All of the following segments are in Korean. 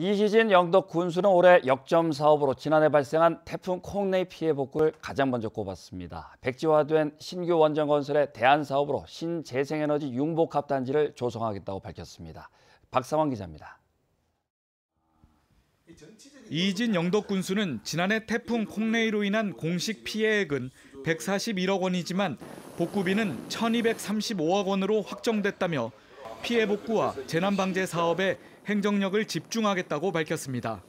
이희진 영덕 군수는 올해 역점 사업으로 지난해 발생한 태풍 콩레이 피해 복구를 가장 먼저 꼽았습니다. 백지화된 신규 원전 건설의 대안 사업으로 신재생에너지 융복합 단지를 조성하겠다고 밝혔습니다. 박상환 기자입니다. 이희진 영덕 군수는 지난해 태풍 콩레이로 인한 공식 피해액은 141억 원이지만 복구비는 1,235억 원으로 확정됐다며 피해 복구와 재난 방제 사업에 행정력을 집중하겠다고 밝혔습니다.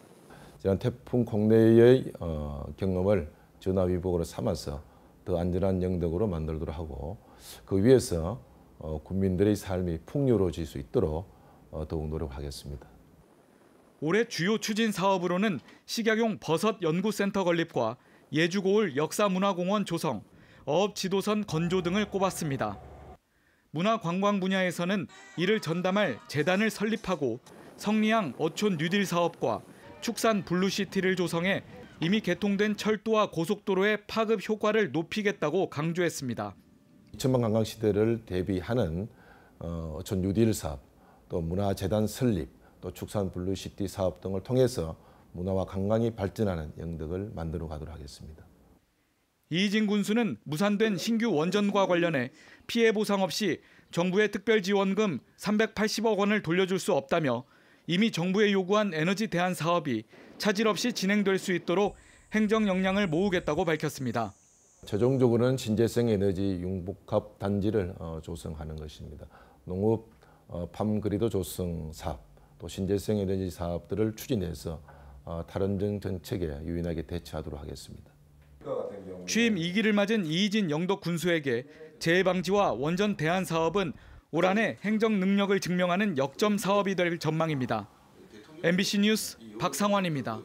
지난 태풍 국내의 어, 경험을 전화위복으로 삼아서 더 안전한 영역으로 만들도록 하고 그 위에서 어, 국민들의 삶이 풍요로워질 수 있도록 어, 더욱 노력하겠습니다. 올해 주요 추진 사업으로는 식약용 버섯 연구센터 건립과 예주고을 역사문화공원 조성, 어업 지도선 건조 등을 꼽았습니다. 문화관광 분야에서는 이를 전담할 재단을 설립하고 성리양 어촌 뉴딜 사업과 축산 블루시티를 조성해 이미 개통된 철도와 고속도로의 파급 효과를 높이겠다고 강조했습니다. 2천만 관광 시대를 대비하는 어, 어촌 뉴딜 사업, 또 문화재단 설립, 또 축산 블루시티 사업 등을 통해서 문화와 관광이 발전하는 영역을 만들어 가도록 하겠습니다. 이진 군수는 무산된 신규 원전과 관련해 피해 보상 없이 정부의 특별 지원금 380억 원을 돌려줄 수 없다며 이미 정부에 요구한 에너지 대안 사업이 차질 없이 진행될 수 있도록 행정 역량을 모으겠다고 밝혔습니다. 최종적으로는 신재생 에너지 융복합 단지를 어, 조성하는 것입니다. 농업 밤그리도 어, 조성 사업, 또 신재생 에너지 사업들을 추진해서 탈원전 어, 정책에 유인하게 대처하도록 하겠습니다. 취임 2기를 맞은 이희진 영덕 군수에게 재해 방지와 원전 대안 사업은 올 한해 행정 능력을 증명하는 역점 사업이 될 전망입니다. MBC 뉴스 박상환입니다.